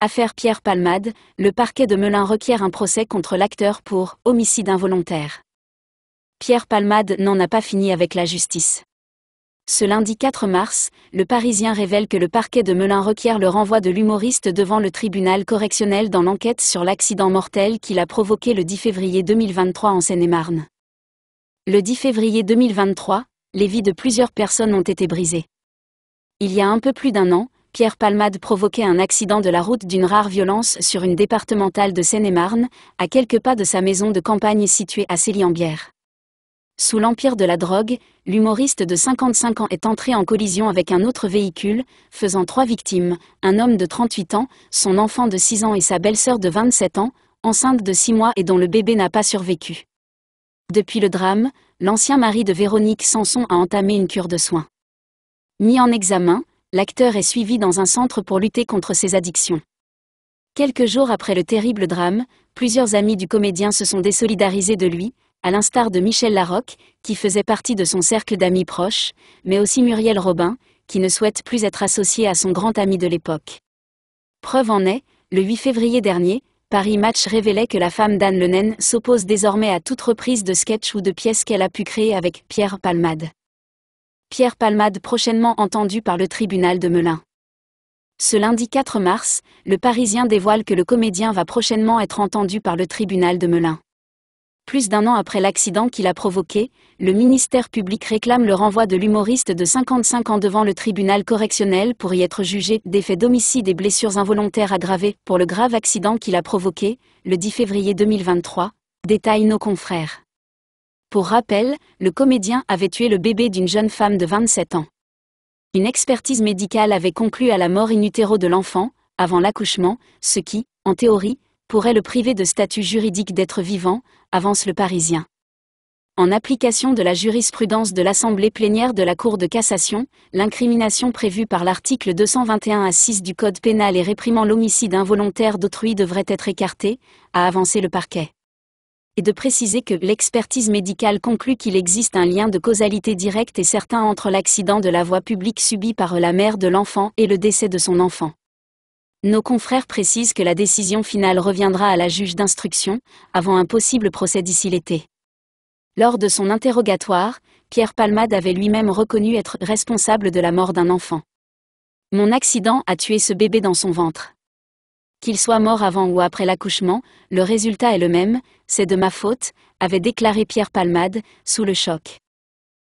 Affaire Pierre Palmade, le parquet de Melun requiert un procès contre l'acteur pour homicide involontaire. Pierre Palmade n'en a pas fini avec la justice. Ce lundi 4 mars, le Parisien révèle que le parquet de Melun requiert le renvoi de l'humoriste devant le tribunal correctionnel dans l'enquête sur l'accident mortel qu'il a provoqué le 10 février 2023 en Seine-et-Marne. Le 10 février 2023, les vies de plusieurs personnes ont été brisées. Il y a un peu plus d'un an, Pierre Palmade provoquait un accident de la route d'une rare violence sur une départementale de Seine-et-Marne, à quelques pas de sa maison de campagne située à Céli-en-Bière. Sous l'empire de la drogue, l'humoriste de 55 ans est entré en collision avec un autre véhicule, faisant trois victimes, un homme de 38 ans, son enfant de 6 ans et sa belle-sœur de 27 ans, enceinte de 6 mois et dont le bébé n'a pas survécu. Depuis le drame, l'ancien mari de Véronique Sanson a entamé une cure de soins. Mis en examen, l'acteur est suivi dans un centre pour lutter contre ses addictions. Quelques jours après le terrible drame, plusieurs amis du comédien se sont désolidarisés de lui, à l'instar de Michel Larocque, qui faisait partie de son cercle d'amis proches, mais aussi Muriel Robin, qui ne souhaite plus être associé à son grand ami de l'époque. Preuve en est, le 8 février dernier, Paris Match révélait que la femme d'Anne Lenen s'oppose désormais à toute reprise de sketch ou de pièces qu'elle a pu créer avec Pierre Palmade. Pierre Palmade prochainement entendu par le tribunal de Melun. Ce lundi 4 mars, le Parisien dévoile que le comédien va prochainement être entendu par le tribunal de Melun. Plus d'un an après l'accident qu'il a provoqué, le ministère public réclame le renvoi de l'humoriste de 55 ans devant le tribunal correctionnel pour y être jugé des d'homicide et blessures involontaires aggravées pour le grave accident qu'il a provoqué, le 10 février 2023, détaillent nos confrères. Pour rappel, le comédien avait tué le bébé d'une jeune femme de 27 ans. Une expertise médicale avait conclu à la mort in utero de l'enfant, avant l'accouchement, ce qui, en théorie, pourrait le priver de statut juridique d'être vivant, avance le Parisien. En application de la jurisprudence de l'Assemblée plénière de la Cour de cassation, l'incrimination prévue par l'article 221 à 6 du Code pénal et réprimant l'homicide involontaire d'autrui devrait être écartée, a avancé le parquet et de préciser que l'expertise médicale conclut qu'il existe un lien de causalité directe et certain entre l'accident de la voie publique subi par la mère de l'enfant et le décès de son enfant. Nos confrères précisent que la décision finale reviendra à la juge d'instruction, avant un possible procès d'ici l'été. Lors de son interrogatoire, Pierre Palmade avait lui-même reconnu être responsable de la mort d'un enfant. Mon accident a tué ce bébé dans son ventre. Qu'il soit mort avant ou après l'accouchement, le résultat est le même, c'est de ma faute, avait déclaré Pierre Palmade, sous le choc.